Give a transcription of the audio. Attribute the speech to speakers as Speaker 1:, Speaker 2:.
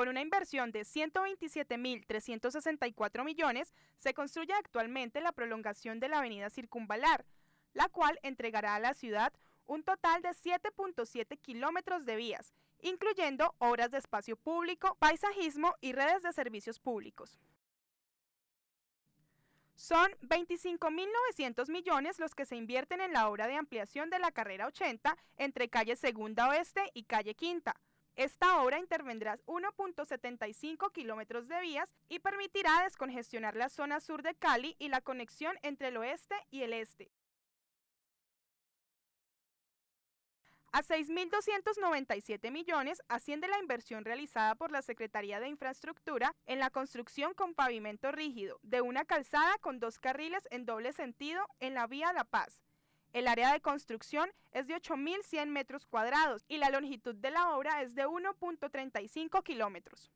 Speaker 1: Con
Speaker 2: una inversión de 127.364 millones, se construye actualmente la prolongación de la avenida Circunvalar, la cual entregará a la ciudad un total de 7.7 kilómetros de vías, incluyendo obras de espacio público, paisajismo y redes de servicios públicos. Son 25.900 millones los que se invierten en la obra de ampliación de la carrera 80 entre calle Segunda Oeste y calle Quinta, esta obra intervendrá 1.75 kilómetros de vías y permitirá descongestionar la zona sur de Cali y la conexión entre el oeste y el este. A 6.297 millones asciende la inversión realizada por la Secretaría de Infraestructura en la construcción con pavimento rígido de una calzada con dos carriles en doble sentido en la vía La Paz, el área de construcción es de 8.100 metros cuadrados y la longitud de la obra es de 1.35 kilómetros.